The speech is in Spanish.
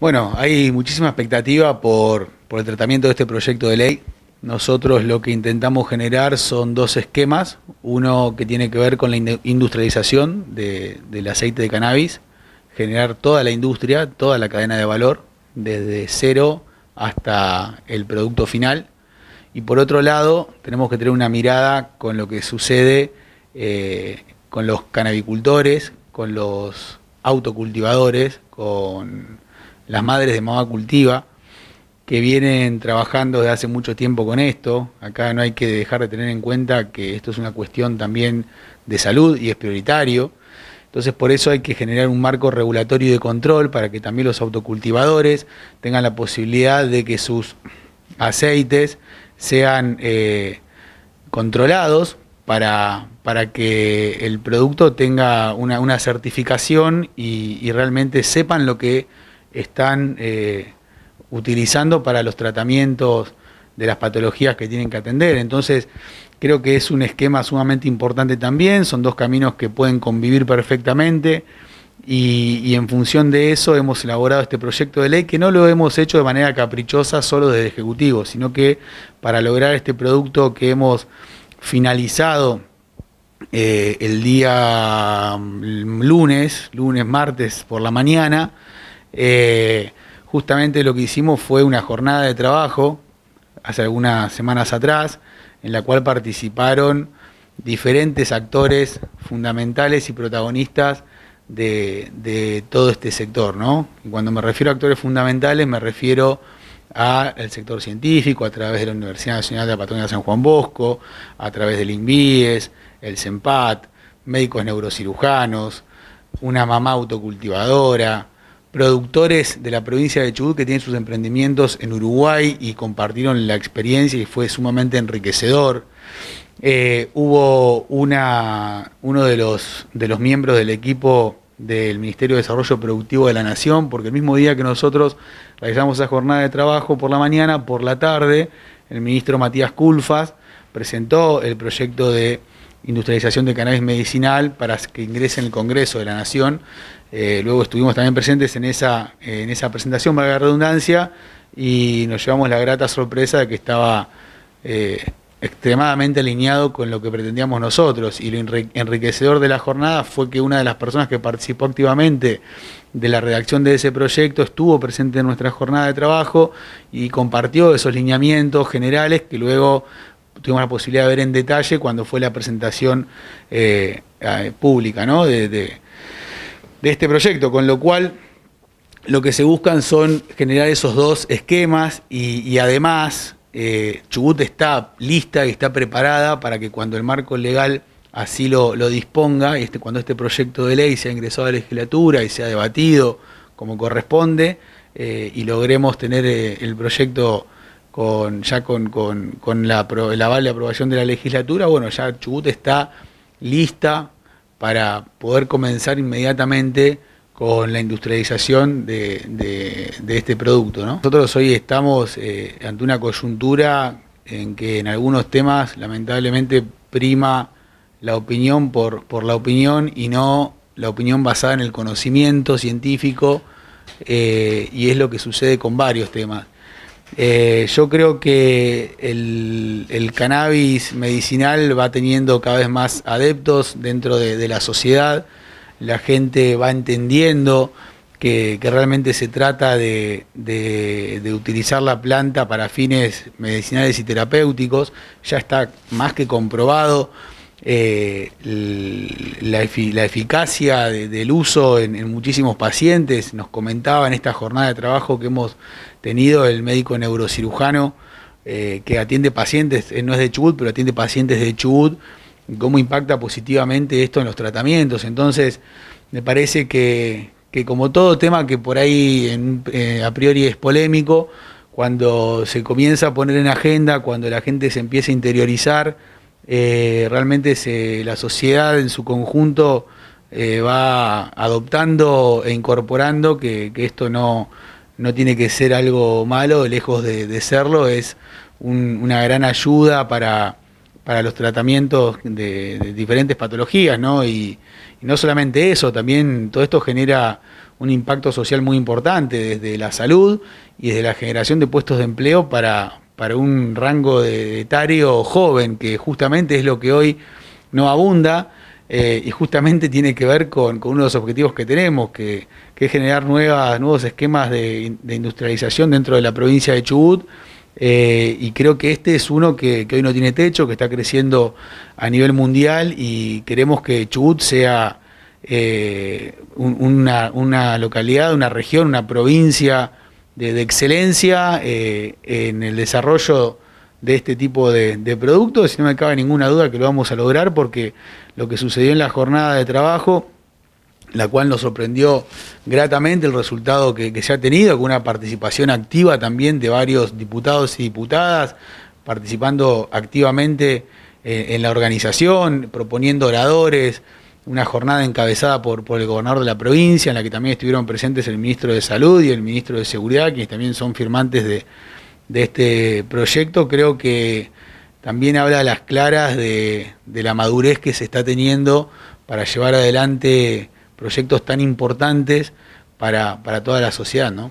Bueno, hay muchísima expectativa por, el tratamiento de este proyecto de ley. Nosotros lo que intentamos generar son dos esquemas, uno que tiene que ver con la industrialización del aceite de cannabis, generar toda la industria, toda la cadena de valor, desde cero hasta el producto final. Y por otro lado, tenemos que tener una mirada con lo que sucede eh, con los canabicultores, con los autocultivadores, con las madres de Mamá Cultiva, que vienen trabajando desde hace mucho tiempo con esto. Acá no hay que dejar de tener en cuenta que esto es una cuestión también de salud y es prioritario. Entonces por eso hay que generar un marco regulatorio de control para que también los autocultivadores tengan la posibilidad de que sus aceites sean eh, controlados para, para, que el producto tenga una, certificación y realmente sepan lo que están eh, utilizando para los tratamientos de las patologías que tienen que atender. Entonces, creo que es un esquema sumamente importante también, son dos caminos que pueden convivir perfectamente y, en función de eso hemos elaborado este proyecto de ley que no lo hemos hecho de manera caprichosa solo desde Ejecutivo, sino que para lograr este producto que hemos finalizado eh, el día mm, lunes, lunes, martes por la mañana, eh, justamente lo que hicimos fue una jornada de trabajo hace algunas semanas atrás, en la cual participaron diferentes actores fundamentales y protagonistas de, todo este sector, ¿no? cuando me refiero a actores fundamentales, me refiero al sector científico, a través de la Universidad Nacional de la Patagonia de San Juan Bosco, a través del INVIES, el CEMPAT, médicos neurocirujanos, una mamá autocultivadora, productores de la provincia de Chubut que tienen sus emprendimientos en Uruguay y compartieron la experiencia y fue sumamente enriquecedor. Eh, hubo una, uno de los, de los miembros del equipo del Ministerio de Desarrollo Productivo de la Nación, porque el mismo día que nosotros realizamos esa jornada de trabajo por la mañana, por la tarde, el ministro Matías Culfas presentó el proyecto de industrialización de cannabis medicinal para que ingrese en el Congreso de la Nación. Eh, luego estuvimos también presentes en esa, en esa presentación, valga la redundancia, y nos llevamos la grata sorpresa de que estaba eh, extremadamente alineado con lo que pretendíamos nosotros. Y lo enriquecedor de la jornada fue que una de las personas que participó activamente de la redacción de ese proyecto estuvo presente en nuestra jornada de trabajo y compartió esos lineamientos generales que luego tuvimos la posibilidad de ver en detalle cuando fue la presentación eh, pública de, este proyecto, con lo cual lo que se buscan son generar esos dos esquemas y, además eh, Chubut está lista y está preparada para que cuando el marco legal así lo, disponga, este, cuando este proyecto de ley se ha ingresado a la legislatura y se ha debatido como corresponde, eh, y logremos tener el proyecto ya con, la, el aprobación de la legislatura, bueno, ya Chubut está lista para poder comenzar inmediatamente con la industrialización de, este producto. Nosotros hoy estamos eh, ante una coyuntura en que en algunos temas lamentablemente prima la opinión por, la opinión y no la opinión basada en el conocimiento científico eh, y es lo que sucede con varios temas. Eh, yo creo que el, cannabis medicinal va teniendo cada vez más adeptos dentro de, la sociedad, la gente va entendiendo que, realmente se trata de, utilizar la planta para fines medicinales y terapéuticos, ya está más que comprobado. Eh, la, eficacia del uso en, muchísimos pacientes. Nos comentaba en esta jornada de trabajo que hemos tenido el médico neurocirujano eh, que atiende pacientes, eh, no es de Chubut, pero atiende pacientes de Chubut, cómo impacta positivamente esto en los tratamientos. Entonces, me parece que, como todo tema que por ahí eh, a priori es polémico, cuando se comienza a poner en agenda, cuando la gente se empieza a interiorizar, eh, realmente la sociedad en su conjunto eh, va adoptando e incorporando que, esto no, no, tiene que ser algo malo, lejos de, serlo, es una gran ayuda para, los tratamientos de, diferentes patologías, ¿no? Y, y, no solamente eso, también todo esto genera un impacto social muy importante desde la salud y desde la generación de puestos de empleo para, para un rango de etario joven, que justamente es lo que hoy no abunda eh, y justamente tiene que ver con, uno de los objetivos que tenemos, que, es generar nuevas, nuevos esquemas de, industrialización dentro de la provincia de Chubut. Eh, y creo que este es uno que, hoy no tiene techo, que está creciendo a nivel mundial y queremos que Chubut sea eh, una localidad, una región, una provincia de, excelencia eh, en el desarrollo de este tipo de, productos y no me cabe ninguna duda que lo vamos a lograr porque lo que sucedió en la jornada de trabajo, la cual nos sorprendió gratamente el resultado que, se ha tenido, con una participación activa también de varios diputados y diputadas, participando activamente eh, en la organización, proponiendo oradores, una jornada encabezada por, por el gobernador de la provincia, en la que también estuvieron presentes el ministro de Salud y el ministro de Seguridad, quienes también son firmantes de, este proyecto. Creo que también habla a las claras de, la madurez que se está teniendo para llevar adelante proyectos tan importantes para, para toda la sociedad, ¿no?